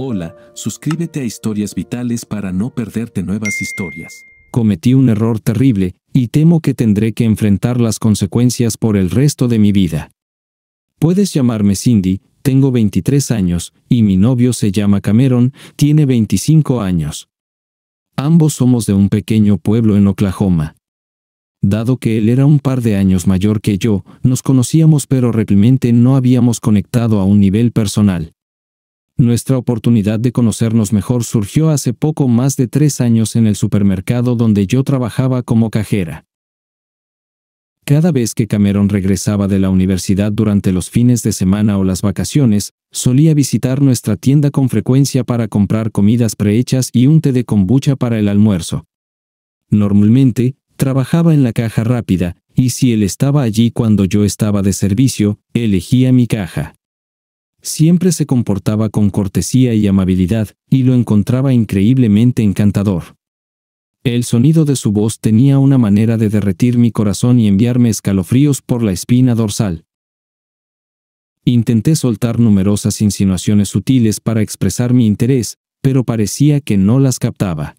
Hola, suscríbete a Historias Vitales para no perderte nuevas historias. Cometí un error terrible, y temo que tendré que enfrentar las consecuencias por el resto de mi vida. Puedes llamarme Cindy, tengo 23 años, y mi novio se llama Cameron, tiene 25 años. Ambos somos de un pequeño pueblo en Oklahoma. Dado que él era un par de años mayor que yo, nos conocíamos pero realmente no habíamos conectado a un nivel personal. Nuestra oportunidad de conocernos mejor surgió hace poco más de tres años en el supermercado donde yo trabajaba como cajera. Cada vez que Cameron regresaba de la universidad durante los fines de semana o las vacaciones, solía visitar nuestra tienda con frecuencia para comprar comidas prehechas y un té de kombucha para el almuerzo. Normalmente, trabajaba en la caja rápida, y si él estaba allí cuando yo estaba de servicio, elegía mi caja. Siempre se comportaba con cortesía y amabilidad, y lo encontraba increíblemente encantador. El sonido de su voz tenía una manera de derretir mi corazón y enviarme escalofríos por la espina dorsal. Intenté soltar numerosas insinuaciones sutiles para expresar mi interés, pero parecía que no las captaba.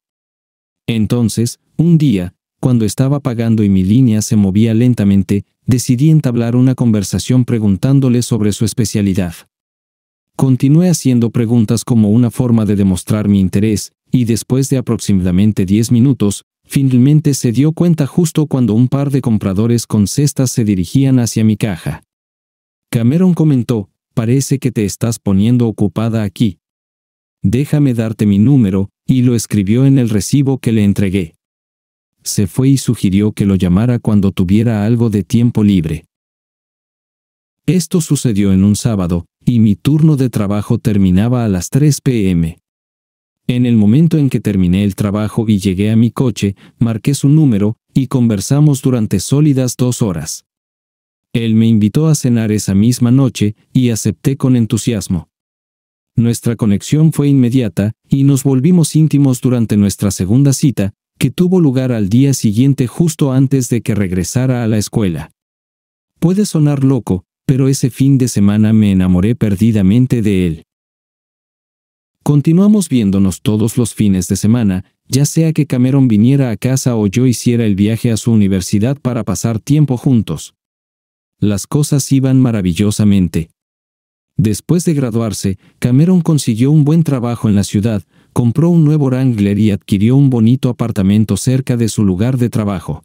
Entonces, un día, cuando estaba pagando y mi línea se movía lentamente, decidí entablar una conversación preguntándole sobre su especialidad. Continué haciendo preguntas como una forma de demostrar mi interés, y después de aproximadamente diez minutos, finalmente se dio cuenta justo cuando un par de compradores con cestas se dirigían hacia mi caja. Cameron comentó, parece que te estás poniendo ocupada aquí. Déjame darte mi número, y lo escribió en el recibo que le entregué. Se fue y sugirió que lo llamara cuando tuviera algo de tiempo libre. Esto sucedió en un sábado, y mi turno de trabajo terminaba a las 3 pm. En el momento en que terminé el trabajo y llegué a mi coche, marqué su número, y conversamos durante sólidas dos horas. Él me invitó a cenar esa misma noche, y acepté con entusiasmo. Nuestra conexión fue inmediata, y nos volvimos íntimos durante nuestra segunda cita, que tuvo lugar al día siguiente justo antes de que regresara a la escuela. Puede sonar loco, pero ese fin de semana me enamoré perdidamente de él. Continuamos viéndonos todos los fines de semana, ya sea que Cameron viniera a casa o yo hiciera el viaje a su universidad para pasar tiempo juntos. Las cosas iban maravillosamente. Después de graduarse, Cameron consiguió un buen trabajo en la ciudad, compró un nuevo Wrangler y adquirió un bonito apartamento cerca de su lugar de trabajo.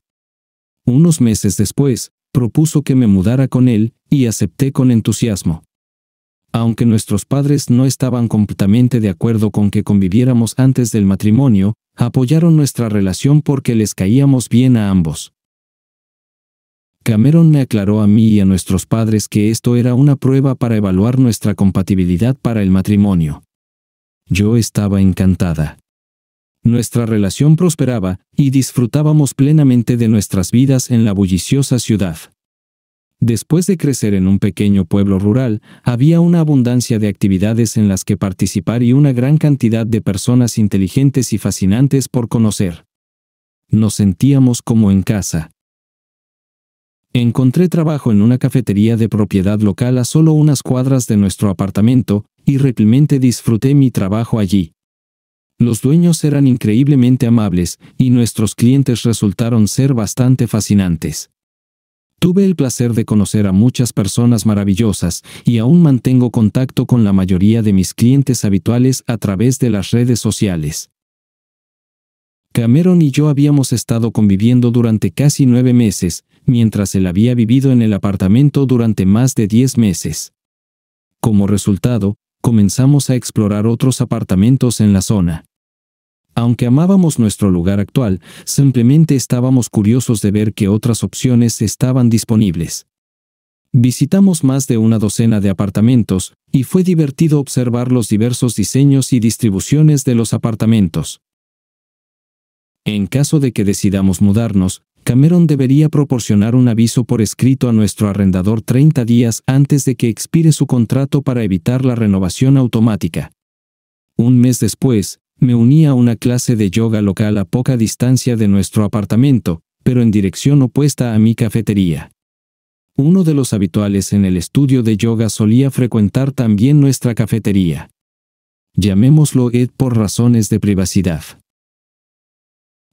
Unos meses después, propuso que me mudara con él, y acepté con entusiasmo. Aunque nuestros padres no estaban completamente de acuerdo con que conviviéramos antes del matrimonio, apoyaron nuestra relación porque les caíamos bien a ambos. Cameron me aclaró a mí y a nuestros padres que esto era una prueba para evaluar nuestra compatibilidad para el matrimonio. Yo estaba encantada nuestra relación prosperaba y disfrutábamos plenamente de nuestras vidas en la bulliciosa ciudad. Después de crecer en un pequeño pueblo rural, había una abundancia de actividades en las que participar y una gran cantidad de personas inteligentes y fascinantes por conocer. Nos sentíamos como en casa. Encontré trabajo en una cafetería de propiedad local a solo unas cuadras de nuestro apartamento, y realmente disfruté mi trabajo allí. Los dueños eran increíblemente amables, y nuestros clientes resultaron ser bastante fascinantes. Tuve el placer de conocer a muchas personas maravillosas y aún mantengo contacto con la mayoría de mis clientes habituales a través de las redes sociales. Cameron y yo habíamos estado conviviendo durante casi nueve meses, mientras él había vivido en el apartamento durante más de diez meses. Como resultado, comenzamos a explorar otros apartamentos en la zona. Aunque amábamos nuestro lugar actual, simplemente estábamos curiosos de ver qué otras opciones estaban disponibles. Visitamos más de una docena de apartamentos, y fue divertido observar los diversos diseños y distribuciones de los apartamentos. En caso de que decidamos mudarnos, Cameron debería proporcionar un aviso por escrito a nuestro arrendador 30 días antes de que expire su contrato para evitar la renovación automática. Un mes después, me uní a una clase de yoga local a poca distancia de nuestro apartamento, pero en dirección opuesta a mi cafetería. Uno de los habituales en el estudio de yoga solía frecuentar también nuestra cafetería. Llamémoslo Ed por razones de privacidad.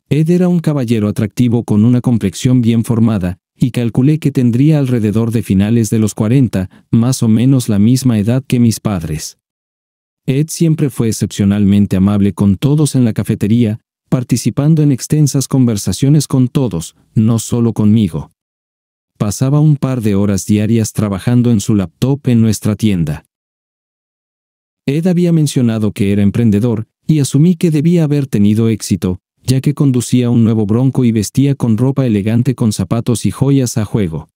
Ed era un caballero atractivo con una complexión bien formada, y calculé que tendría alrededor de finales de los 40, más o menos la misma edad que mis padres. Ed siempre fue excepcionalmente amable con todos en la cafetería, participando en extensas conversaciones con todos, no solo conmigo. Pasaba un par de horas diarias trabajando en su laptop en nuestra tienda. Ed había mencionado que era emprendedor, y asumí que debía haber tenido éxito, ya que conducía un nuevo bronco y vestía con ropa elegante con zapatos y joyas a juego.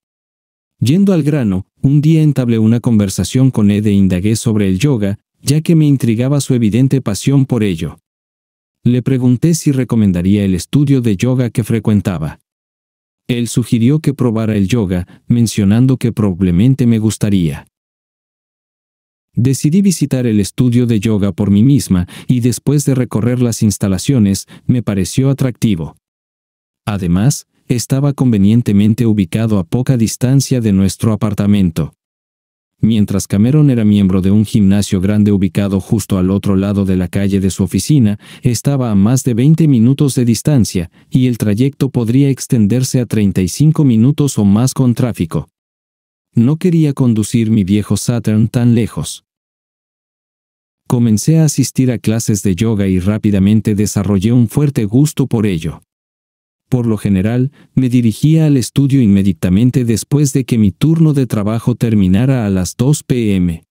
Yendo al grano, un día entablé una conversación con Ed e indagué sobre el yoga, ya que me intrigaba su evidente pasión por ello. Le pregunté si recomendaría el estudio de yoga que frecuentaba. Él sugirió que probara el yoga, mencionando que probablemente me gustaría. Decidí visitar el estudio de yoga por mí misma y después de recorrer las instalaciones, me pareció atractivo. Además, estaba convenientemente ubicado a poca distancia de nuestro apartamento. Mientras Cameron era miembro de un gimnasio grande ubicado justo al otro lado de la calle de su oficina, estaba a más de 20 minutos de distancia, y el trayecto podría extenderse a 35 minutos o más con tráfico. No quería conducir mi viejo Saturn tan lejos. Comencé a asistir a clases de yoga y rápidamente desarrollé un fuerte gusto por ello. Por lo general, me dirigía al estudio inmediatamente después de que mi turno de trabajo terminara a las 2 pm.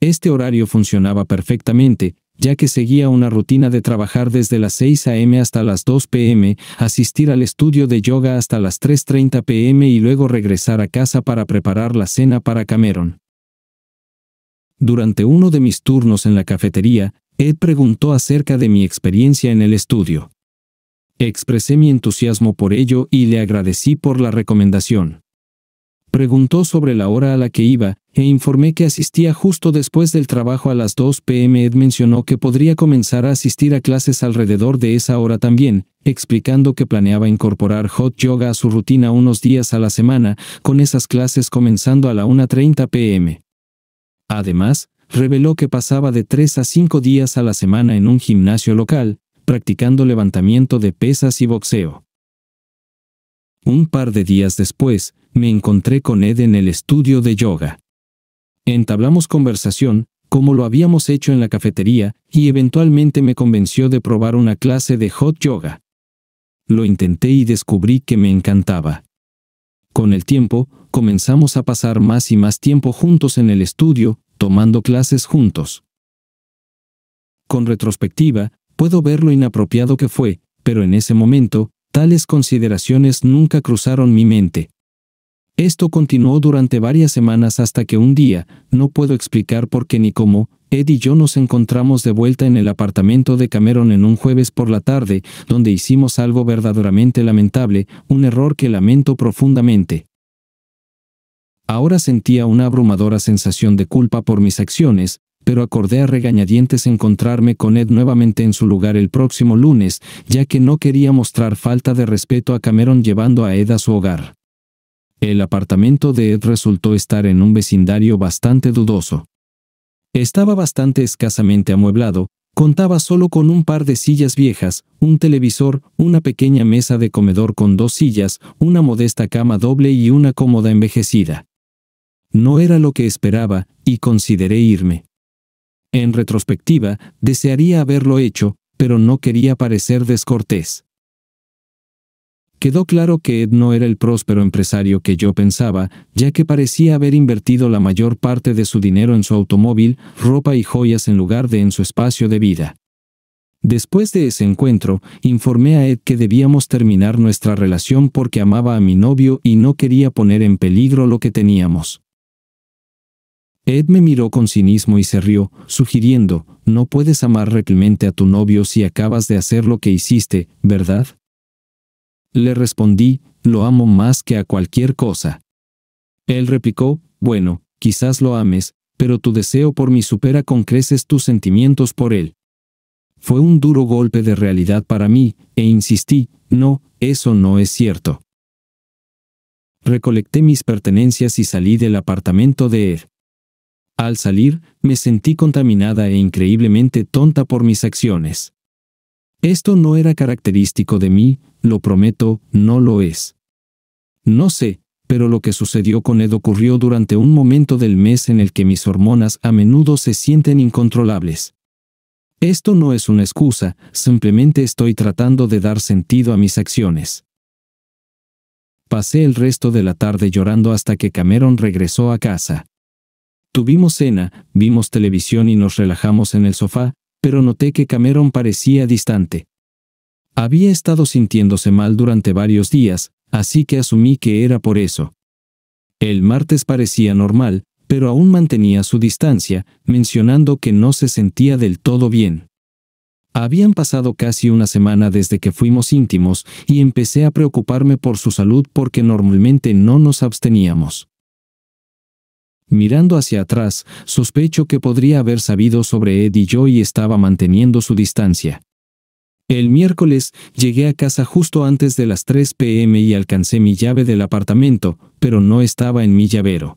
Este horario funcionaba perfectamente, ya que seguía una rutina de trabajar desde las 6 am hasta las 2 pm, asistir al estudio de yoga hasta las 3.30 pm y luego regresar a casa para preparar la cena para Cameron. Durante uno de mis turnos en la cafetería, Ed preguntó acerca de mi experiencia en el estudio. Expresé mi entusiasmo por ello y le agradecí por la recomendación. Preguntó sobre la hora a la que iba, e informé que asistía justo después del trabajo a las 2 pm. Ed mencionó que podría comenzar a asistir a clases alrededor de esa hora también, explicando que planeaba incorporar hot yoga a su rutina unos días a la semana, con esas clases comenzando a la 1.30 pm. Además, reveló que pasaba de 3 a 5 días a la semana en un gimnasio local, practicando levantamiento de pesas y boxeo. Un par de días después, me encontré con Ed en el estudio de yoga. Entablamos conversación, como lo habíamos hecho en la cafetería, y eventualmente me convenció de probar una clase de hot yoga. Lo intenté y descubrí que me encantaba. Con el tiempo, comenzamos a pasar más y más tiempo juntos en el estudio, tomando clases juntos. Con retrospectiva, puedo ver lo inapropiado que fue, pero en ese momento, tales consideraciones nunca cruzaron mi mente. Esto continuó durante varias semanas hasta que un día, no puedo explicar por qué ni cómo, Ed y yo nos encontramos de vuelta en el apartamento de Cameron en un jueves por la tarde, donde hicimos algo verdaderamente lamentable, un error que lamento profundamente. Ahora sentía una abrumadora sensación de culpa por mis acciones, pero acordé a regañadientes encontrarme con Ed nuevamente en su lugar el próximo lunes, ya que no quería mostrar falta de respeto a Cameron llevando a Ed a su hogar. El apartamento de Ed resultó estar en un vecindario bastante dudoso. Estaba bastante escasamente amueblado, contaba solo con un par de sillas viejas, un televisor, una pequeña mesa de comedor con dos sillas, una modesta cama doble y una cómoda envejecida. No era lo que esperaba, y consideré irme. En retrospectiva, desearía haberlo hecho, pero no quería parecer descortés. Quedó claro que Ed no era el próspero empresario que yo pensaba, ya que parecía haber invertido la mayor parte de su dinero en su automóvil, ropa y joyas en lugar de en su espacio de vida. Después de ese encuentro, informé a Ed que debíamos terminar nuestra relación porque amaba a mi novio y no quería poner en peligro lo que teníamos. Ed me miró con cinismo y se rió, sugiriendo, no puedes amar replemente a tu novio si acabas de hacer lo que hiciste, ¿verdad? Le respondí, lo amo más que a cualquier cosa. Él replicó, bueno, quizás lo ames, pero tu deseo por mí supera con creces tus sentimientos por él. Fue un duro golpe de realidad para mí, e insistí, no, eso no es cierto. Recolecté mis pertenencias y salí del apartamento de Ed. Al salir, me sentí contaminada e increíblemente tonta por mis acciones. Esto no era característico de mí, lo prometo, no lo es. No sé, pero lo que sucedió con Ed ocurrió durante un momento del mes en el que mis hormonas a menudo se sienten incontrolables. Esto no es una excusa, simplemente estoy tratando de dar sentido a mis acciones. Pasé el resto de la tarde llorando hasta que Cameron regresó a casa. Tuvimos cena, vimos televisión y nos relajamos en el sofá, pero noté que Cameron parecía distante. Había estado sintiéndose mal durante varios días, así que asumí que era por eso. El martes parecía normal, pero aún mantenía su distancia, mencionando que no se sentía del todo bien. Habían pasado casi una semana desde que fuimos íntimos y empecé a preocuparme por su salud porque normalmente no nos absteníamos. Mirando hacia atrás, sospecho que podría haber sabido sobre Ed y yo y estaba manteniendo su distancia. El miércoles llegué a casa justo antes de las 3 pm y alcancé mi llave del apartamento, pero no estaba en mi llavero.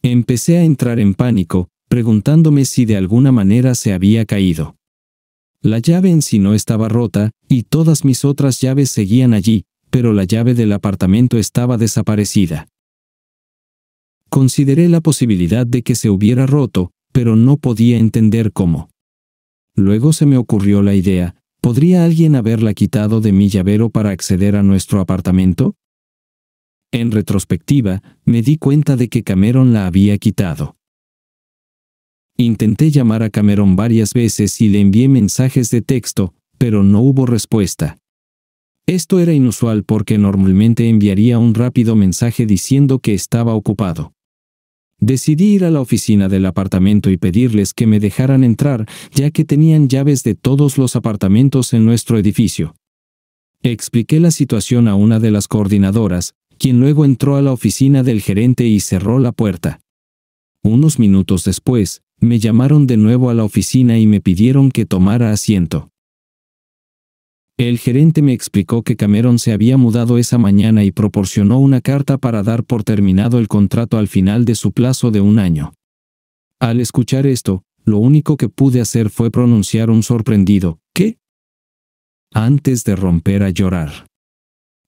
Empecé a entrar en pánico, preguntándome si de alguna manera se había caído. La llave en sí no estaba rota, y todas mis otras llaves seguían allí, pero la llave del apartamento estaba desaparecida. Consideré la posibilidad de que se hubiera roto, pero no podía entender cómo. Luego se me ocurrió la idea, ¿podría alguien haberla quitado de mi llavero para acceder a nuestro apartamento? En retrospectiva, me di cuenta de que Cameron la había quitado. Intenté llamar a Cameron varias veces y le envié mensajes de texto, pero no hubo respuesta. Esto era inusual porque normalmente enviaría un rápido mensaje diciendo que estaba ocupado. Decidí ir a la oficina del apartamento y pedirles que me dejaran entrar, ya que tenían llaves de todos los apartamentos en nuestro edificio. Expliqué la situación a una de las coordinadoras, quien luego entró a la oficina del gerente y cerró la puerta. Unos minutos después, me llamaron de nuevo a la oficina y me pidieron que tomara asiento. El gerente me explicó que Cameron se había mudado esa mañana y proporcionó una carta para dar por terminado el contrato al final de su plazo de un año. Al escuchar esto, lo único que pude hacer fue pronunciar un sorprendido, ¿qué? Antes de romper a llorar.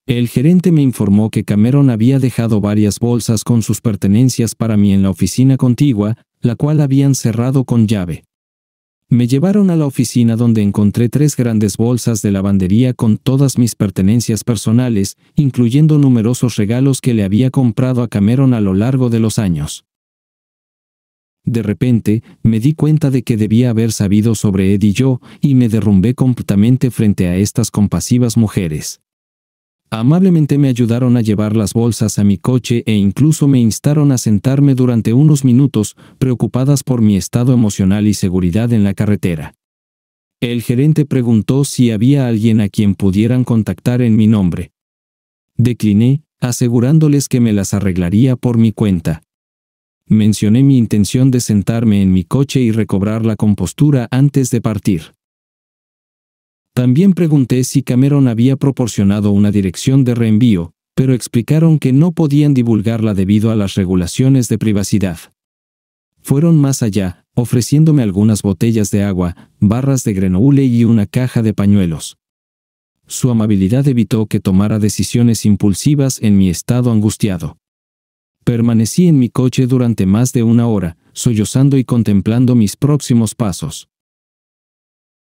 El gerente me informó que Cameron había dejado varias bolsas con sus pertenencias para mí en la oficina contigua, la cual habían cerrado con llave. Me llevaron a la oficina donde encontré tres grandes bolsas de lavandería con todas mis pertenencias personales, incluyendo numerosos regalos que le había comprado a Cameron a lo largo de los años. De repente, me di cuenta de que debía haber sabido sobre Ed y yo, y me derrumbé completamente frente a estas compasivas mujeres. Amablemente me ayudaron a llevar las bolsas a mi coche e incluso me instaron a sentarme durante unos minutos, preocupadas por mi estado emocional y seguridad en la carretera. El gerente preguntó si había alguien a quien pudieran contactar en mi nombre. Decliné, asegurándoles que me las arreglaría por mi cuenta. Mencioné mi intención de sentarme en mi coche y recobrar la compostura antes de partir. También pregunté si Cameron había proporcionado una dirección de reenvío, pero explicaron que no podían divulgarla debido a las regulaciones de privacidad. Fueron más allá, ofreciéndome algunas botellas de agua, barras de grenoule y una caja de pañuelos. Su amabilidad evitó que tomara decisiones impulsivas en mi estado angustiado. Permanecí en mi coche durante más de una hora, sollozando y contemplando mis próximos pasos.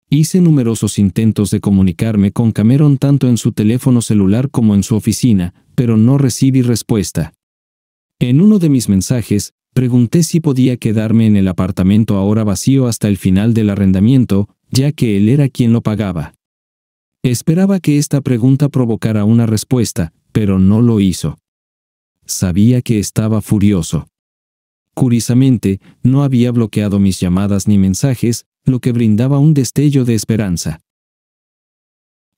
Hice numerosos intentos de comunicarme con Cameron tanto en su teléfono celular como en su oficina, pero no recibí respuesta. En uno de mis mensajes, pregunté si podía quedarme en el apartamento ahora vacío hasta el final del arrendamiento, ya que él era quien lo pagaba. Esperaba que esta pregunta provocara una respuesta, pero no lo hizo. Sabía que estaba furioso. Curiosamente, no había bloqueado mis llamadas ni mensajes, lo que brindaba un destello de esperanza.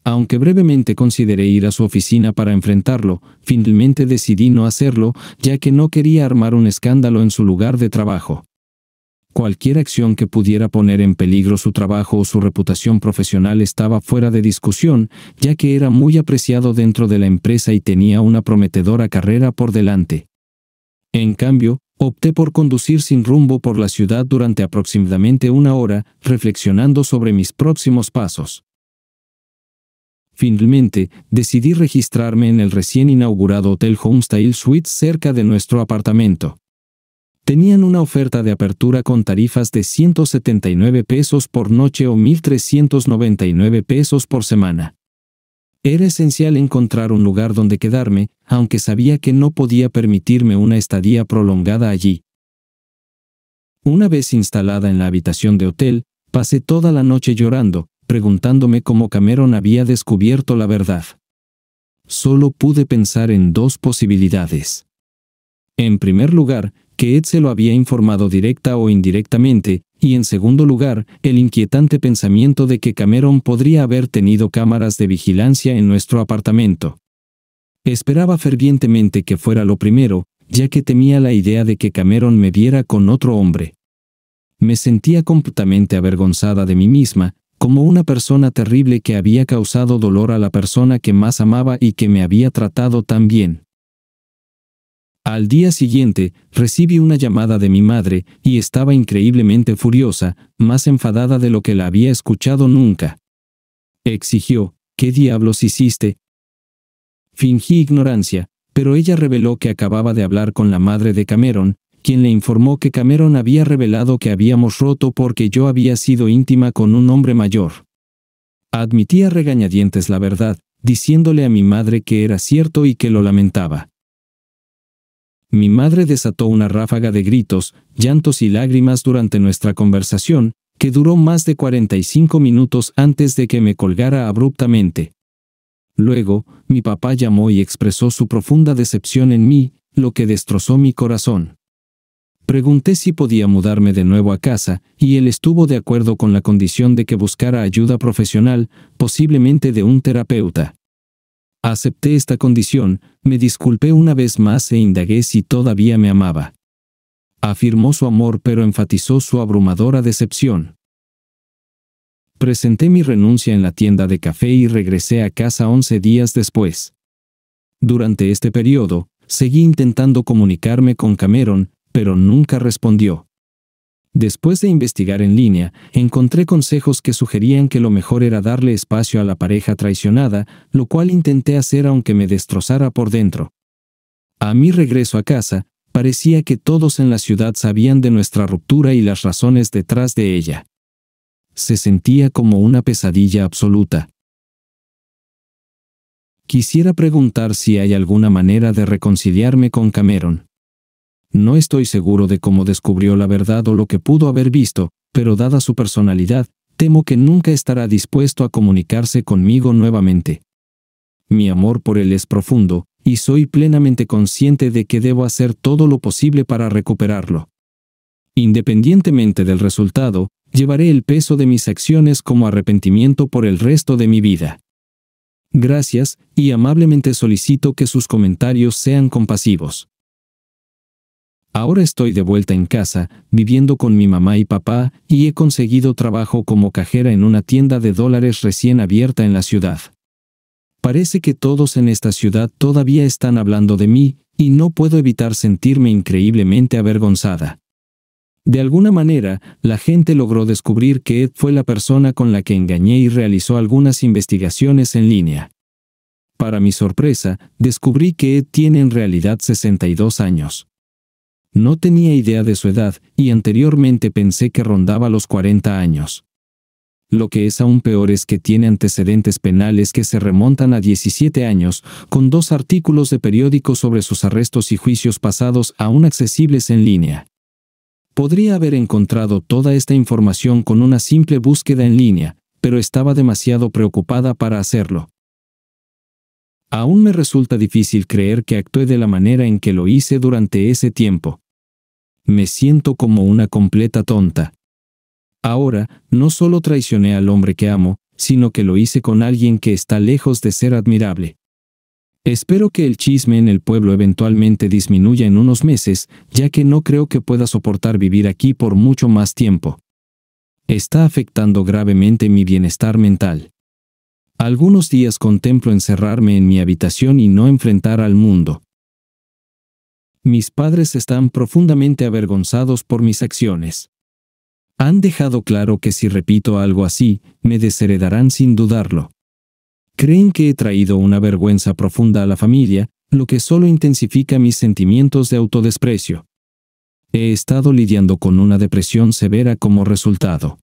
Aunque brevemente consideré ir a su oficina para enfrentarlo, finalmente decidí no hacerlo, ya que no quería armar un escándalo en su lugar de trabajo. Cualquier acción que pudiera poner en peligro su trabajo o su reputación profesional estaba fuera de discusión, ya que era muy apreciado dentro de la empresa y tenía una prometedora carrera por delante. En cambio, Opté por conducir sin rumbo por la ciudad durante aproximadamente una hora, reflexionando sobre mis próximos pasos. Finalmente, decidí registrarme en el recién inaugurado Hotel Homestyle Suites cerca de nuestro apartamento. Tenían una oferta de apertura con tarifas de 179 pesos por noche o 1.399 pesos por semana. Era esencial encontrar un lugar donde quedarme, aunque sabía que no podía permitirme una estadía prolongada allí. Una vez instalada en la habitación de hotel, pasé toda la noche llorando, preguntándome cómo Cameron había descubierto la verdad. Solo pude pensar en dos posibilidades. En primer lugar, que Ed se lo había informado directa o indirectamente, y en segundo lugar, el inquietante pensamiento de que Cameron podría haber tenido cámaras de vigilancia en nuestro apartamento. Esperaba fervientemente que fuera lo primero, ya que temía la idea de que Cameron me viera con otro hombre. Me sentía completamente avergonzada de mí misma, como una persona terrible que había causado dolor a la persona que más amaba y que me había tratado tan bien. Al día siguiente, recibí una llamada de mi madre, y estaba increíblemente furiosa, más enfadada de lo que la había escuchado nunca. Exigió, ¿qué diablos hiciste? Fingí ignorancia, pero ella reveló que acababa de hablar con la madre de Cameron, quien le informó que Cameron había revelado que habíamos roto porque yo había sido íntima con un hombre mayor. Admitía regañadientes la verdad, diciéndole a mi madre que era cierto y que lo lamentaba. Mi madre desató una ráfaga de gritos, llantos y lágrimas durante nuestra conversación, que duró más de 45 minutos antes de que me colgara abruptamente. Luego, mi papá llamó y expresó su profunda decepción en mí, lo que destrozó mi corazón. Pregunté si podía mudarme de nuevo a casa, y él estuvo de acuerdo con la condición de que buscara ayuda profesional, posiblemente de un terapeuta. Acepté esta condición, me disculpé una vez más e indagué si todavía me amaba. Afirmó su amor pero enfatizó su abrumadora decepción. Presenté mi renuncia en la tienda de café y regresé a casa 11 días después. Durante este periodo, seguí intentando comunicarme con Cameron, pero nunca respondió. Después de investigar en línea, encontré consejos que sugerían que lo mejor era darle espacio a la pareja traicionada, lo cual intenté hacer aunque me destrozara por dentro. A mi regreso a casa, parecía que todos en la ciudad sabían de nuestra ruptura y las razones detrás de ella. Se sentía como una pesadilla absoluta. Quisiera preguntar si hay alguna manera de reconciliarme con Cameron. No estoy seguro de cómo descubrió la verdad o lo que pudo haber visto, pero dada su personalidad, temo que nunca estará dispuesto a comunicarse conmigo nuevamente. Mi amor por él es profundo, y soy plenamente consciente de que debo hacer todo lo posible para recuperarlo. Independientemente del resultado, llevaré el peso de mis acciones como arrepentimiento por el resto de mi vida. Gracias, y amablemente solicito que sus comentarios sean compasivos. Ahora estoy de vuelta en casa, viviendo con mi mamá y papá, y he conseguido trabajo como cajera en una tienda de dólares recién abierta en la ciudad. Parece que todos en esta ciudad todavía están hablando de mí, y no puedo evitar sentirme increíblemente avergonzada. De alguna manera, la gente logró descubrir que Ed fue la persona con la que engañé y realizó algunas investigaciones en línea. Para mi sorpresa, descubrí que Ed tiene en realidad 62 años. No tenía idea de su edad y anteriormente pensé que rondaba los 40 años. Lo que es aún peor es que tiene antecedentes penales que se remontan a 17 años, con dos artículos de periódicos sobre sus arrestos y juicios pasados aún accesibles en línea. Podría haber encontrado toda esta información con una simple búsqueda en línea, pero estaba demasiado preocupada para hacerlo. Aún me resulta difícil creer que actué de la manera en que lo hice durante ese tiempo me siento como una completa tonta. Ahora, no solo traicioné al hombre que amo, sino que lo hice con alguien que está lejos de ser admirable. Espero que el chisme en el pueblo eventualmente disminuya en unos meses, ya que no creo que pueda soportar vivir aquí por mucho más tiempo. Está afectando gravemente mi bienestar mental. Algunos días contemplo encerrarme en mi habitación y no enfrentar al mundo mis padres están profundamente avergonzados por mis acciones. Han dejado claro que si repito algo así, me desheredarán sin dudarlo. Creen que he traído una vergüenza profunda a la familia, lo que solo intensifica mis sentimientos de autodesprecio. He estado lidiando con una depresión severa como resultado.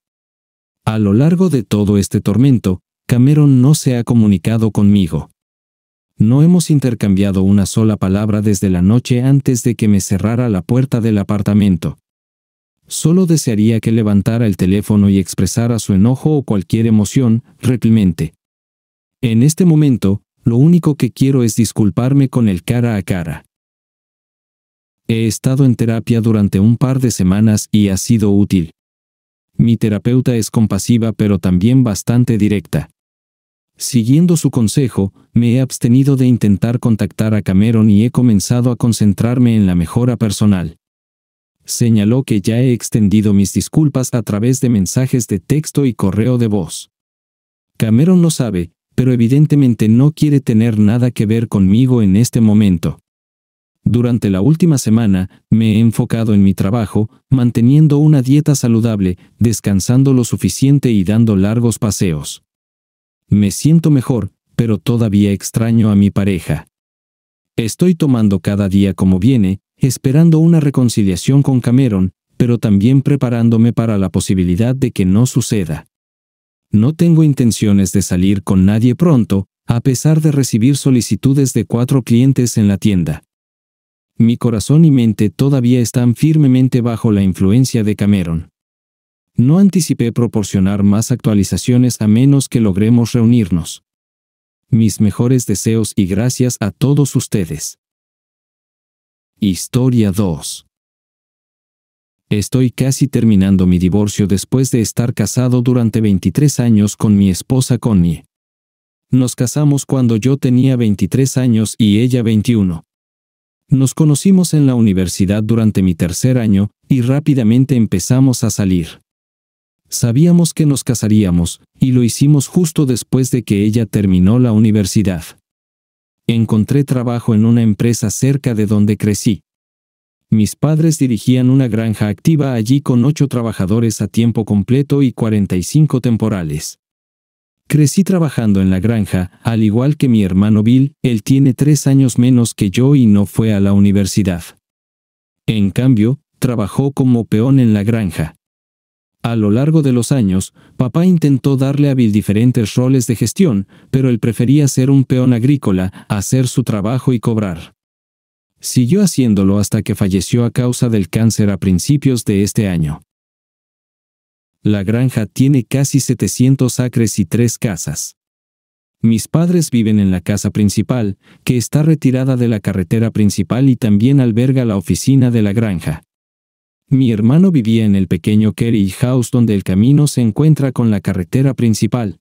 A lo largo de todo este tormento, Cameron no se ha comunicado conmigo. No hemos intercambiado una sola palabra desde la noche antes de que me cerrara la puerta del apartamento. Solo desearía que levantara el teléfono y expresara su enojo o cualquier emoción, reprimente. En este momento, lo único que quiero es disculparme con el cara a cara. He estado en terapia durante un par de semanas y ha sido útil. Mi terapeuta es compasiva pero también bastante directa. Siguiendo su consejo, me he abstenido de intentar contactar a Cameron y he comenzado a concentrarme en la mejora personal. Señaló que ya he extendido mis disculpas a través de mensajes de texto y correo de voz. Cameron lo sabe, pero evidentemente no quiere tener nada que ver conmigo en este momento. Durante la última semana, me he enfocado en mi trabajo, manteniendo una dieta saludable, descansando lo suficiente y dando largos paseos. Me siento mejor, pero todavía extraño a mi pareja. Estoy tomando cada día como viene, esperando una reconciliación con Cameron, pero también preparándome para la posibilidad de que no suceda. No tengo intenciones de salir con nadie pronto, a pesar de recibir solicitudes de cuatro clientes en la tienda. Mi corazón y mente todavía están firmemente bajo la influencia de Cameron. No anticipé proporcionar más actualizaciones a menos que logremos reunirnos. Mis mejores deseos y gracias a todos ustedes. Historia 2. Estoy casi terminando mi divorcio después de estar casado durante 23 años con mi esposa Connie. Nos casamos cuando yo tenía 23 años y ella 21. Nos conocimos en la universidad durante mi tercer año y rápidamente empezamos a salir. Sabíamos que nos casaríamos, y lo hicimos justo después de que ella terminó la universidad. Encontré trabajo en una empresa cerca de donde crecí. Mis padres dirigían una granja activa allí con ocho trabajadores a tiempo completo y 45 temporales. Crecí trabajando en la granja, al igual que mi hermano Bill, él tiene tres años menos que yo y no fue a la universidad. En cambio, trabajó como peón en la granja. A lo largo de los años, papá intentó darle a Bill diferentes roles de gestión, pero él prefería ser un peón agrícola, hacer su trabajo y cobrar. Siguió haciéndolo hasta que falleció a causa del cáncer a principios de este año. La granja tiene casi 700 acres y tres casas. Mis padres viven en la casa principal, que está retirada de la carretera principal y también alberga la oficina de la granja. Mi hermano vivía en el pequeño Kerry House donde el camino se encuentra con la carretera principal.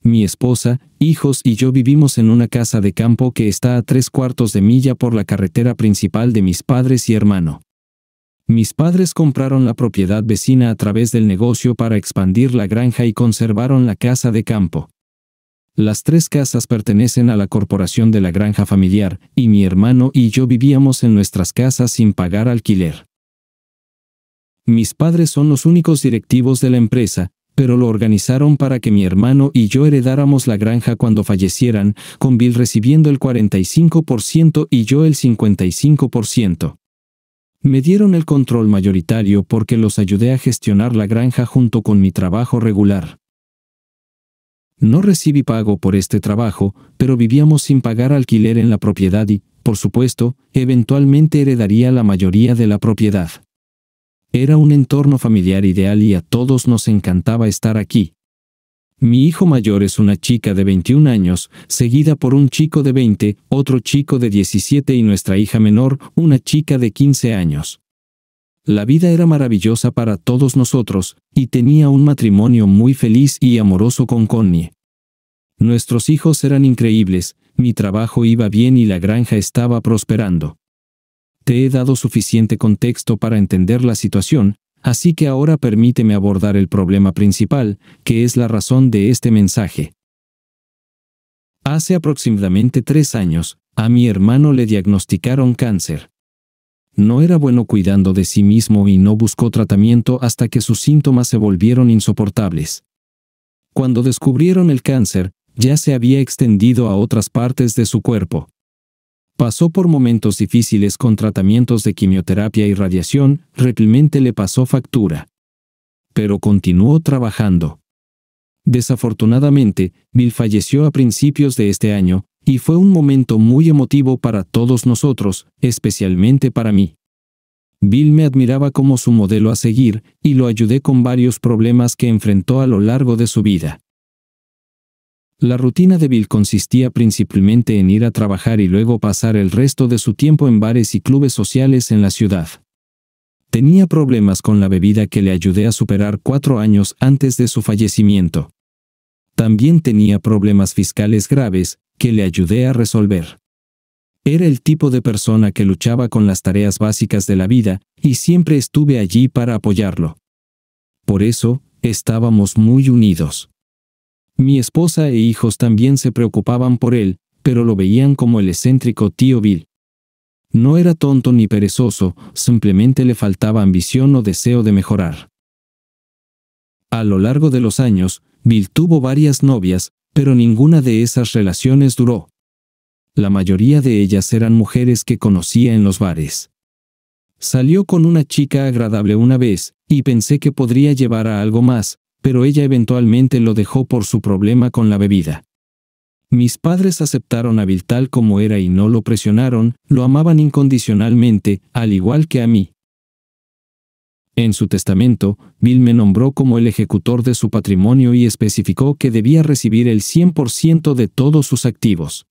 Mi esposa, hijos y yo vivimos en una casa de campo que está a tres cuartos de milla por la carretera principal de mis padres y hermano. Mis padres compraron la propiedad vecina a través del negocio para expandir la granja y conservaron la casa de campo. Las tres casas pertenecen a la corporación de la granja familiar, y mi hermano y yo vivíamos en nuestras casas sin pagar alquiler. Mis padres son los únicos directivos de la empresa, pero lo organizaron para que mi hermano y yo heredáramos la granja cuando fallecieran, con Bill recibiendo el 45% y yo el 55%. Me dieron el control mayoritario porque los ayudé a gestionar la granja junto con mi trabajo regular. No recibí pago por este trabajo, pero vivíamos sin pagar alquiler en la propiedad y, por supuesto, eventualmente heredaría la mayoría de la propiedad. Era un entorno familiar ideal y a todos nos encantaba estar aquí. Mi hijo mayor es una chica de 21 años, seguida por un chico de 20, otro chico de 17 y nuestra hija menor, una chica de 15 años. La vida era maravillosa para todos nosotros, y tenía un matrimonio muy feliz y amoroso con Connie. Nuestros hijos eran increíbles, mi trabajo iba bien y la granja estaba prosperando. Te he dado suficiente contexto para entender la situación, así que ahora permíteme abordar el problema principal, que es la razón de este mensaje. Hace aproximadamente tres años, a mi hermano le diagnosticaron cáncer. No era bueno cuidando de sí mismo y no buscó tratamiento hasta que sus síntomas se volvieron insoportables. Cuando descubrieron el cáncer, ya se había extendido a otras partes de su cuerpo. Pasó por momentos difíciles con tratamientos de quimioterapia y radiación, realmente le pasó factura. Pero continuó trabajando. Desafortunadamente, Bill falleció a principios de este año, y fue un momento muy emotivo para todos nosotros, especialmente para mí. Bill me admiraba como su modelo a seguir, y lo ayudé con varios problemas que enfrentó a lo largo de su vida. La rutina de Bill consistía principalmente en ir a trabajar y luego pasar el resto de su tiempo en bares y clubes sociales en la ciudad. Tenía problemas con la bebida que le ayudé a superar cuatro años antes de su fallecimiento. También tenía problemas fiscales graves, que le ayudé a resolver. Era el tipo de persona que luchaba con las tareas básicas de la vida, y siempre estuve allí para apoyarlo. Por eso, estábamos muy unidos. Mi esposa e hijos también se preocupaban por él, pero lo veían como el excéntrico tío Bill. No era tonto ni perezoso, simplemente le faltaba ambición o deseo de mejorar. A lo largo de los años, Bill tuvo varias novias, pero ninguna de esas relaciones duró. La mayoría de ellas eran mujeres que conocía en los bares. Salió con una chica agradable una vez, y pensé que podría llevar a algo más, pero ella eventualmente lo dejó por su problema con la bebida. Mis padres aceptaron a Bill tal como era y no lo presionaron, lo amaban incondicionalmente, al igual que a mí. En su testamento, Bill me nombró como el ejecutor de su patrimonio y especificó que debía recibir el 100% de todos sus activos.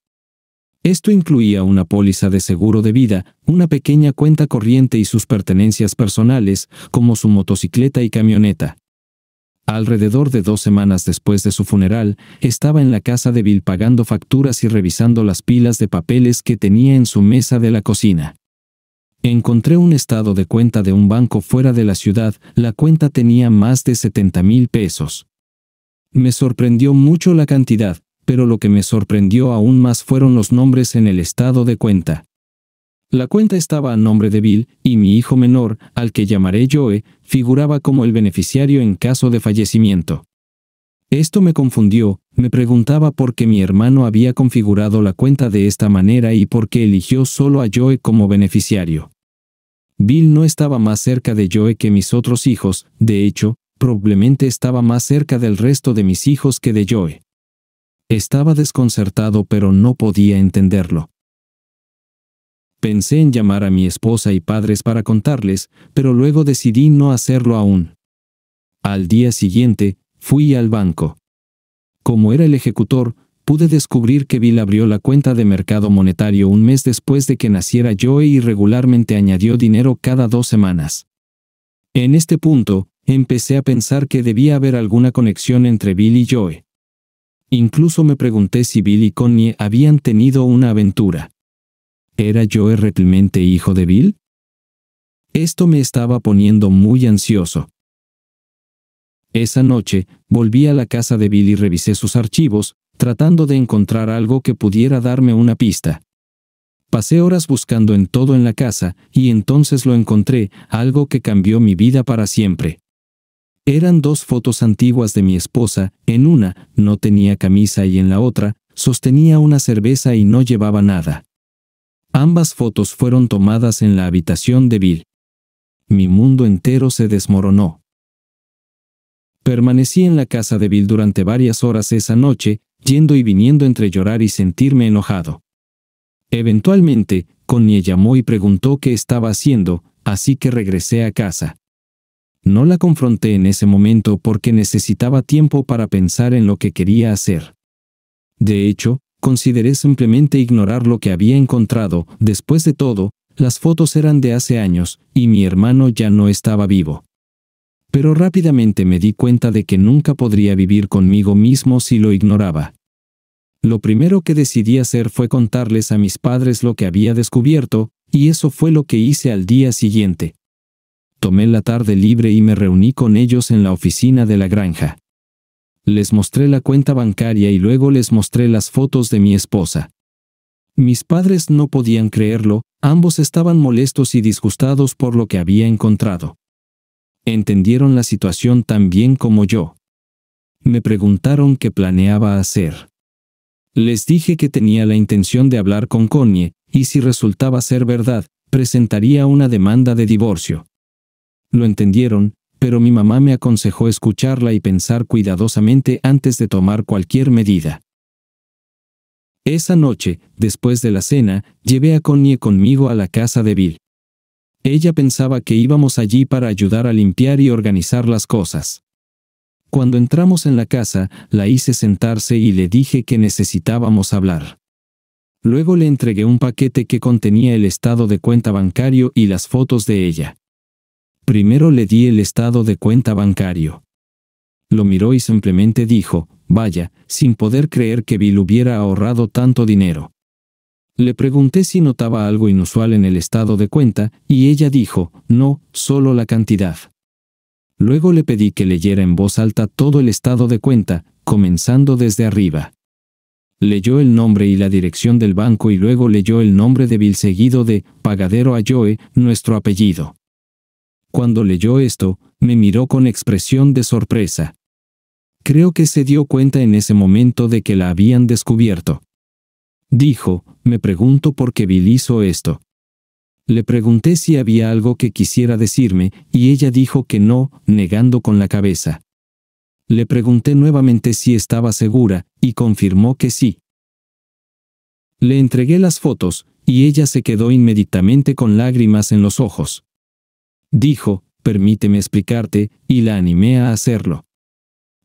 Esto incluía una póliza de seguro de vida, una pequeña cuenta corriente y sus pertenencias personales, como su motocicleta y camioneta. Alrededor de dos semanas después de su funeral, estaba en la casa de Bill pagando facturas y revisando las pilas de papeles que tenía en su mesa de la cocina. Encontré un estado de cuenta de un banco fuera de la ciudad, la cuenta tenía más de 70 mil pesos. Me sorprendió mucho la cantidad, pero lo que me sorprendió aún más fueron los nombres en el estado de cuenta. La cuenta estaba a nombre de Bill y mi hijo menor, al que llamaré Joe, figuraba como el beneficiario en caso de fallecimiento. Esto me confundió, me preguntaba por qué mi hermano había configurado la cuenta de esta manera y por qué eligió solo a Joe como beneficiario. Bill no estaba más cerca de Joe que mis otros hijos, de hecho, probablemente estaba más cerca del resto de mis hijos que de Joe. Estaba desconcertado pero no podía entenderlo. Pensé en llamar a mi esposa y padres para contarles, pero luego decidí no hacerlo aún. Al día siguiente, fui al banco. Como era el ejecutor, pude descubrir que Bill abrió la cuenta de mercado monetario un mes después de que naciera Joe y regularmente añadió dinero cada dos semanas. En este punto, empecé a pensar que debía haber alguna conexión entre Bill y Joe. Incluso me pregunté si Bill y Connie habían tenido una aventura. ¿Era yo realmente hijo de Bill? Esto me estaba poniendo muy ansioso. Esa noche, volví a la casa de Bill y revisé sus archivos, tratando de encontrar algo que pudiera darme una pista. Pasé horas buscando en todo en la casa, y entonces lo encontré, algo que cambió mi vida para siempre. Eran dos fotos antiguas de mi esposa, en una no tenía camisa y en la otra sostenía una cerveza y no llevaba nada. Ambas fotos fueron tomadas en la habitación de Bill. Mi mundo entero se desmoronó. Permanecí en la casa de Bill durante varias horas esa noche, yendo y viniendo entre llorar y sentirme enojado. Eventualmente, Connie llamó y preguntó qué estaba haciendo, así que regresé a casa. No la confronté en ese momento porque necesitaba tiempo para pensar en lo que quería hacer. De hecho, consideré simplemente ignorar lo que había encontrado, después de todo, las fotos eran de hace años, y mi hermano ya no estaba vivo. Pero rápidamente me di cuenta de que nunca podría vivir conmigo mismo si lo ignoraba. Lo primero que decidí hacer fue contarles a mis padres lo que había descubierto, y eso fue lo que hice al día siguiente. Tomé la tarde libre y me reuní con ellos en la oficina de la granja les mostré la cuenta bancaria y luego les mostré las fotos de mi esposa. Mis padres no podían creerlo, ambos estaban molestos y disgustados por lo que había encontrado. Entendieron la situación tan bien como yo. Me preguntaron qué planeaba hacer. Les dije que tenía la intención de hablar con Connie, y si resultaba ser verdad, presentaría una demanda de divorcio. Lo entendieron, pero mi mamá me aconsejó escucharla y pensar cuidadosamente antes de tomar cualquier medida. Esa noche, después de la cena, llevé a Connie conmigo a la casa de Bill. Ella pensaba que íbamos allí para ayudar a limpiar y organizar las cosas. Cuando entramos en la casa, la hice sentarse y le dije que necesitábamos hablar. Luego le entregué un paquete que contenía el estado de cuenta bancario y las fotos de ella. Primero le di el estado de cuenta bancario. Lo miró y simplemente dijo, vaya, sin poder creer que Bill hubiera ahorrado tanto dinero. Le pregunté si notaba algo inusual en el estado de cuenta, y ella dijo, no, solo la cantidad. Luego le pedí que leyera en voz alta todo el estado de cuenta, comenzando desde arriba. Leyó el nombre y la dirección del banco y luego leyó el nombre de Bill seguido de, pagadero a Joe, nuestro apellido cuando leyó esto, me miró con expresión de sorpresa. Creo que se dio cuenta en ese momento de que la habían descubierto. Dijo, me pregunto por qué Bill hizo esto. Le pregunté si había algo que quisiera decirme, y ella dijo que no, negando con la cabeza. Le pregunté nuevamente si estaba segura, y confirmó que sí. Le entregué las fotos, y ella se quedó inmediatamente con lágrimas en los ojos. Dijo, permíteme explicarte, y la animé a hacerlo.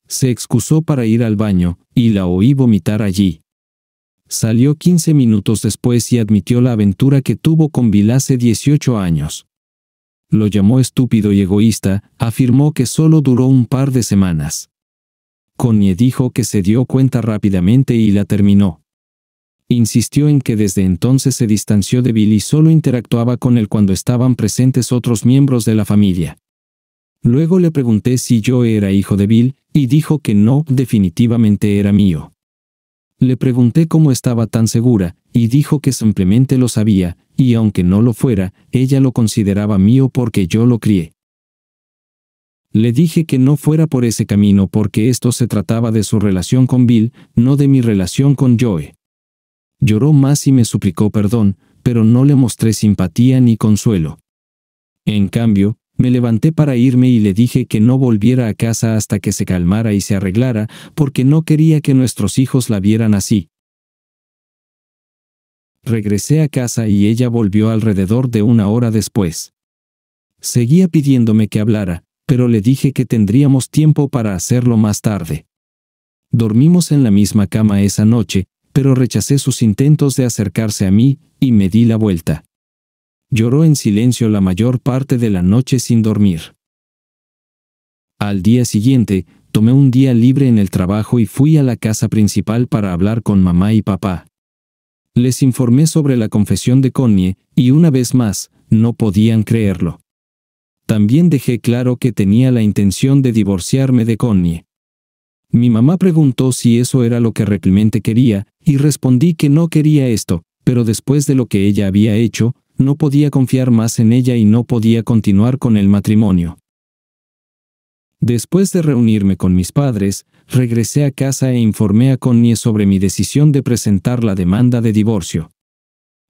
Se excusó para ir al baño, y la oí vomitar allí. Salió 15 minutos después y admitió la aventura que tuvo con Bill hace 18 años. Lo llamó estúpido y egoísta, afirmó que solo duró un par de semanas. Connie dijo que se dio cuenta rápidamente y la terminó. Insistió en que desde entonces se distanció de Bill y solo interactuaba con él cuando estaban presentes otros miembros de la familia. Luego le pregunté si yo era hijo de Bill, y dijo que no, definitivamente era mío. Le pregunté cómo estaba tan segura, y dijo que simplemente lo sabía, y aunque no lo fuera, ella lo consideraba mío porque yo lo crié. Le dije que no fuera por ese camino porque esto se trataba de su relación con Bill, no de mi relación con Joe lloró más y me suplicó perdón, pero no le mostré simpatía ni consuelo. En cambio, me levanté para irme y le dije que no volviera a casa hasta que se calmara y se arreglara, porque no quería que nuestros hijos la vieran así. Regresé a casa y ella volvió alrededor de una hora después. Seguía pidiéndome que hablara, pero le dije que tendríamos tiempo para hacerlo más tarde. Dormimos en la misma cama esa noche, pero rechacé sus intentos de acercarse a mí y me di la vuelta. Lloró en silencio la mayor parte de la noche sin dormir. Al día siguiente, tomé un día libre en el trabajo y fui a la casa principal para hablar con mamá y papá. Les informé sobre la confesión de Connie y una vez más, no podían creerlo. También dejé claro que tenía la intención de divorciarme de Connie. Mi mamá preguntó si eso era lo que realmente quería, y respondí que no quería esto, pero después de lo que ella había hecho, no podía confiar más en ella y no podía continuar con el matrimonio. Después de reunirme con mis padres, regresé a casa e informé a Connie sobre mi decisión de presentar la demanda de divorcio.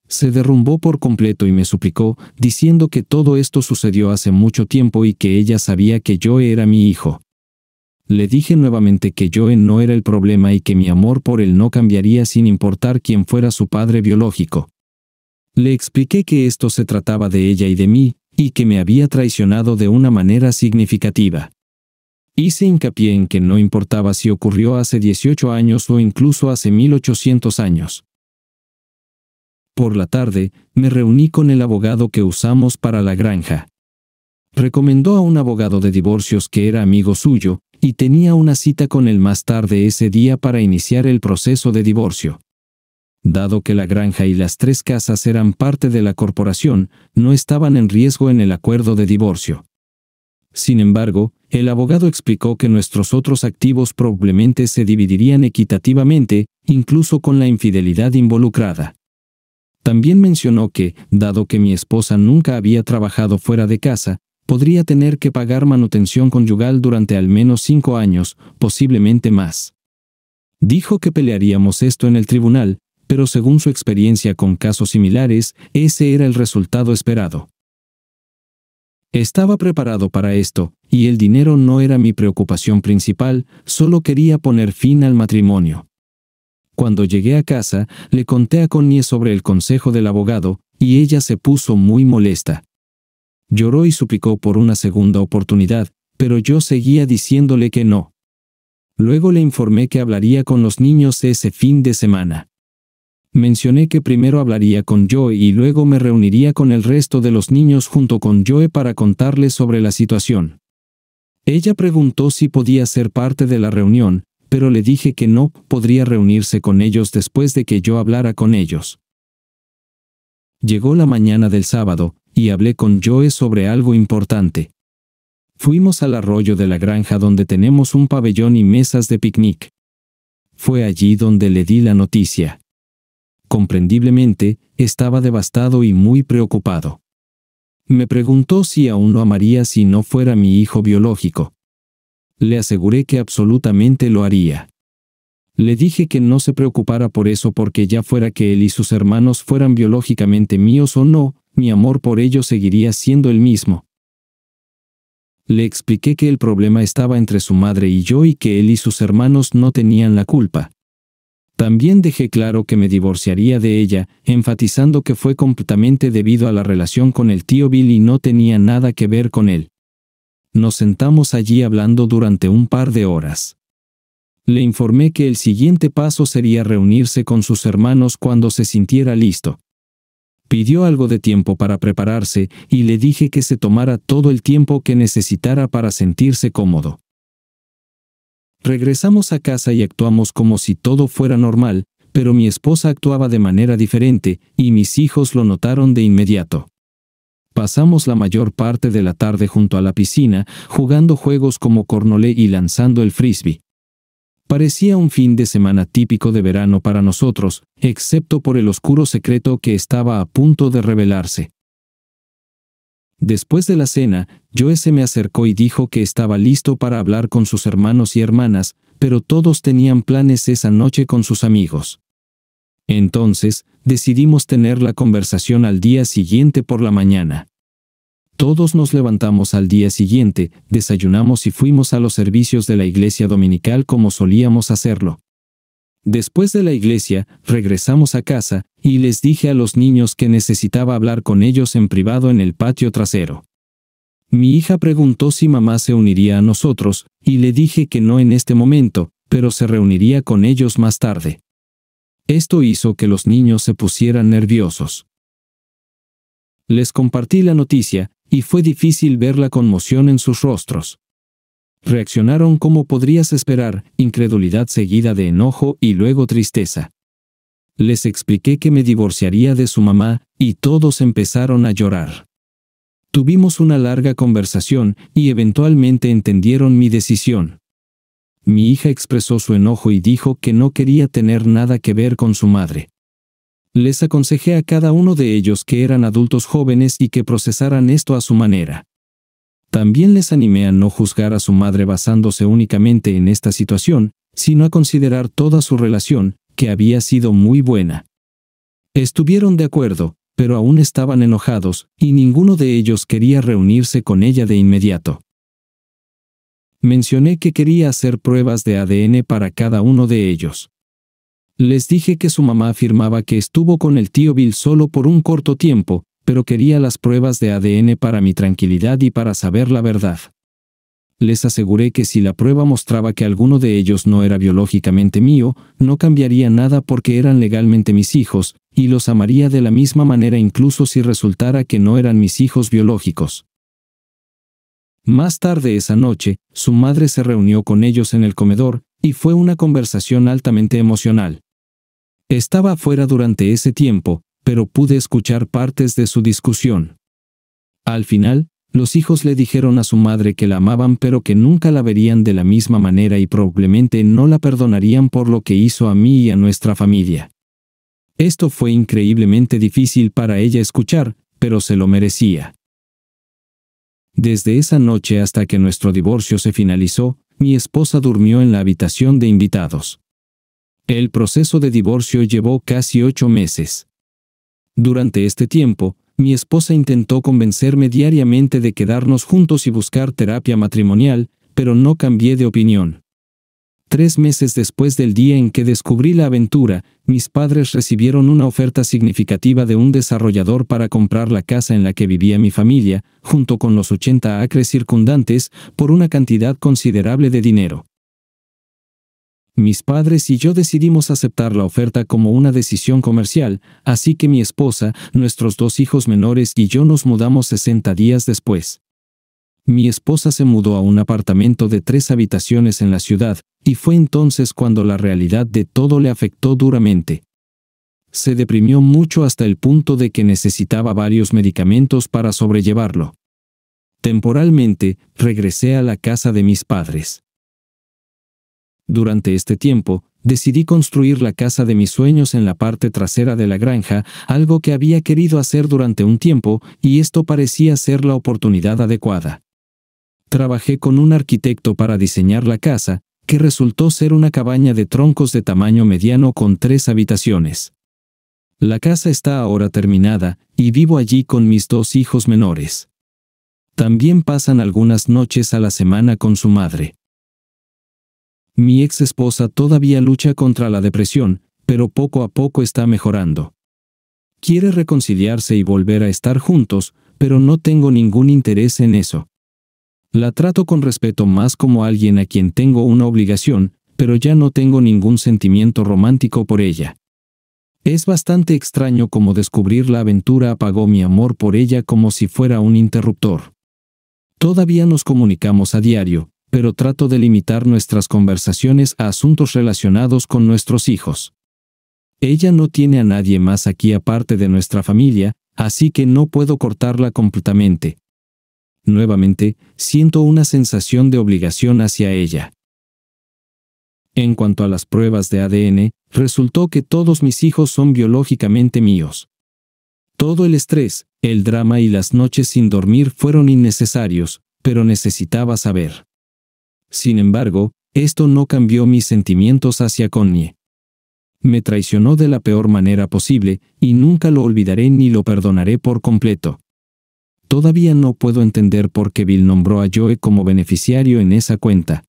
Se derrumbó por completo y me suplicó, diciendo que todo esto sucedió hace mucho tiempo y que ella sabía que yo era mi hijo. Le dije nuevamente que Joe no era el problema y que mi amor por él no cambiaría sin importar quién fuera su padre biológico. Le expliqué que esto se trataba de ella y de mí, y que me había traicionado de una manera significativa. Hice hincapié en que no importaba si ocurrió hace 18 años o incluso hace 1800 años. Por la tarde, me reuní con el abogado que usamos para la granja. Recomendó a un abogado de divorcios que era amigo suyo, y tenía una cita con él más tarde ese día para iniciar el proceso de divorcio. Dado que la granja y las tres casas eran parte de la corporación, no estaban en riesgo en el acuerdo de divorcio. Sin embargo, el abogado explicó que nuestros otros activos probablemente se dividirían equitativamente, incluso con la infidelidad involucrada. También mencionó que, dado que mi esposa nunca había trabajado fuera de casa, podría tener que pagar manutención conyugal durante al menos cinco años, posiblemente más. Dijo que pelearíamos esto en el tribunal, pero según su experiencia con casos similares, ese era el resultado esperado. Estaba preparado para esto, y el dinero no era mi preocupación principal, solo quería poner fin al matrimonio. Cuando llegué a casa, le conté a Connie sobre el consejo del abogado, y ella se puso muy molesta. Lloró y suplicó por una segunda oportunidad, pero yo seguía diciéndole que no. Luego le informé que hablaría con los niños ese fin de semana. Mencioné que primero hablaría con Joe y luego me reuniría con el resto de los niños junto con Joe para contarles sobre la situación. Ella preguntó si podía ser parte de la reunión, pero le dije que no podría reunirse con ellos después de que yo hablara con ellos. Llegó la mañana del sábado, y hablé con Joe sobre algo importante. Fuimos al arroyo de la granja donde tenemos un pabellón y mesas de picnic. Fue allí donde le di la noticia. Comprendiblemente, estaba devastado y muy preocupado. Me preguntó si aún lo amaría si no fuera mi hijo biológico. Le aseguré que absolutamente lo haría. Le dije que no se preocupara por eso porque ya fuera que él y sus hermanos fueran biológicamente míos o no, mi amor por ello seguiría siendo el mismo. Le expliqué que el problema estaba entre su madre y yo y que él y sus hermanos no tenían la culpa. También dejé claro que me divorciaría de ella, enfatizando que fue completamente debido a la relación con el tío Bill y no tenía nada que ver con él. Nos sentamos allí hablando durante un par de horas. Le informé que el siguiente paso sería reunirse con sus hermanos cuando se sintiera listo. Pidió algo de tiempo para prepararse y le dije que se tomara todo el tiempo que necesitara para sentirse cómodo. Regresamos a casa y actuamos como si todo fuera normal, pero mi esposa actuaba de manera diferente, y mis hijos lo notaron de inmediato. Pasamos la mayor parte de la tarde junto a la piscina, jugando juegos como cornolé y lanzando el frisbee. Parecía un fin de semana típico de verano para nosotros, excepto por el oscuro secreto que estaba a punto de revelarse. Después de la cena, Joe se me acercó y dijo que estaba listo para hablar con sus hermanos y hermanas, pero todos tenían planes esa noche con sus amigos. Entonces, decidimos tener la conversación al día siguiente por la mañana. Todos nos levantamos al día siguiente, desayunamos y fuimos a los servicios de la iglesia dominical como solíamos hacerlo. Después de la iglesia, regresamos a casa, y les dije a los niños que necesitaba hablar con ellos en privado en el patio trasero. Mi hija preguntó si mamá se uniría a nosotros, y le dije que no en este momento, pero se reuniría con ellos más tarde. Esto hizo que los niños se pusieran nerviosos. Les compartí la noticia, y fue difícil ver la conmoción en sus rostros. Reaccionaron como podrías esperar, incredulidad seguida de enojo y luego tristeza. Les expliqué que me divorciaría de su mamá, y todos empezaron a llorar. Tuvimos una larga conversación, y eventualmente entendieron mi decisión. Mi hija expresó su enojo y dijo que no quería tener nada que ver con su madre les aconsejé a cada uno de ellos que eran adultos jóvenes y que procesaran esto a su manera. También les animé a no juzgar a su madre basándose únicamente en esta situación, sino a considerar toda su relación, que había sido muy buena. Estuvieron de acuerdo, pero aún estaban enojados, y ninguno de ellos quería reunirse con ella de inmediato. Mencioné que quería hacer pruebas de ADN para cada uno de ellos. Les dije que su mamá afirmaba que estuvo con el tío Bill solo por un corto tiempo, pero quería las pruebas de ADN para mi tranquilidad y para saber la verdad. Les aseguré que si la prueba mostraba que alguno de ellos no era biológicamente mío, no cambiaría nada porque eran legalmente mis hijos, y los amaría de la misma manera incluso si resultara que no eran mis hijos biológicos. Más tarde esa noche, su madre se reunió con ellos en el comedor, y fue una conversación altamente emocional. Estaba afuera durante ese tiempo, pero pude escuchar partes de su discusión. Al final, los hijos le dijeron a su madre que la amaban pero que nunca la verían de la misma manera y probablemente no la perdonarían por lo que hizo a mí y a nuestra familia. Esto fue increíblemente difícil para ella escuchar, pero se lo merecía. Desde esa noche hasta que nuestro divorcio se finalizó, mi esposa durmió en la habitación de invitados. El proceso de divorcio llevó casi ocho meses. Durante este tiempo, mi esposa intentó convencerme diariamente de quedarnos juntos y buscar terapia matrimonial, pero no cambié de opinión. Tres meses después del día en que descubrí la aventura, mis padres recibieron una oferta significativa de un desarrollador para comprar la casa en la que vivía mi familia, junto con los 80 acres circundantes, por una cantidad considerable de dinero. Mis padres y yo decidimos aceptar la oferta como una decisión comercial, así que mi esposa, nuestros dos hijos menores y yo nos mudamos 60 días después. Mi esposa se mudó a un apartamento de tres habitaciones en la ciudad, y fue entonces cuando la realidad de todo le afectó duramente. Se deprimió mucho hasta el punto de que necesitaba varios medicamentos para sobrellevarlo. Temporalmente, regresé a la casa de mis padres. Durante este tiempo, decidí construir la casa de mis sueños en la parte trasera de la granja, algo que había querido hacer durante un tiempo, y esto parecía ser la oportunidad adecuada. Trabajé con un arquitecto para diseñar la casa, que resultó ser una cabaña de troncos de tamaño mediano con tres habitaciones. La casa está ahora terminada, y vivo allí con mis dos hijos menores. También pasan algunas noches a la semana con su madre. Mi ex esposa todavía lucha contra la depresión, pero poco a poco está mejorando. Quiere reconciliarse y volver a estar juntos, pero no tengo ningún interés en eso. La trato con respeto más como alguien a quien tengo una obligación, pero ya no tengo ningún sentimiento romántico por ella. Es bastante extraño como descubrir la aventura apagó mi amor por ella como si fuera un interruptor. Todavía nos comunicamos a diario, pero trato de limitar nuestras conversaciones a asuntos relacionados con nuestros hijos. Ella no tiene a nadie más aquí aparte de nuestra familia, así que no puedo cortarla completamente. Nuevamente, siento una sensación de obligación hacia ella. En cuanto a las pruebas de ADN, resultó que todos mis hijos son biológicamente míos. Todo el estrés, el drama y las noches sin dormir fueron innecesarios, pero necesitaba saber. Sin embargo, esto no cambió mis sentimientos hacia Connie. Me traicionó de la peor manera posible, y nunca lo olvidaré ni lo perdonaré por completo. Todavía no puedo entender por qué Bill nombró a Joe como beneficiario en esa cuenta.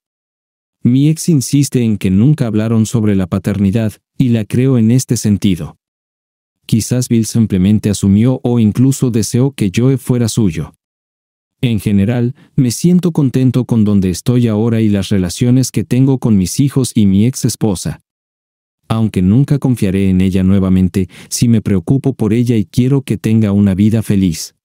Mi ex insiste en que nunca hablaron sobre la paternidad, y la creo en este sentido. Quizás Bill simplemente asumió o incluso deseó que Joe fuera suyo. En general, me siento contento con donde estoy ahora y las relaciones que tengo con mis hijos y mi ex esposa. Aunque nunca confiaré en ella nuevamente, si me preocupo por ella y quiero que tenga una vida feliz.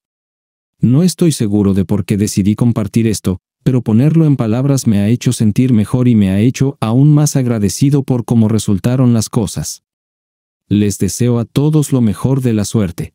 No estoy seguro de por qué decidí compartir esto, pero ponerlo en palabras me ha hecho sentir mejor y me ha hecho aún más agradecido por cómo resultaron las cosas. Les deseo a todos lo mejor de la suerte.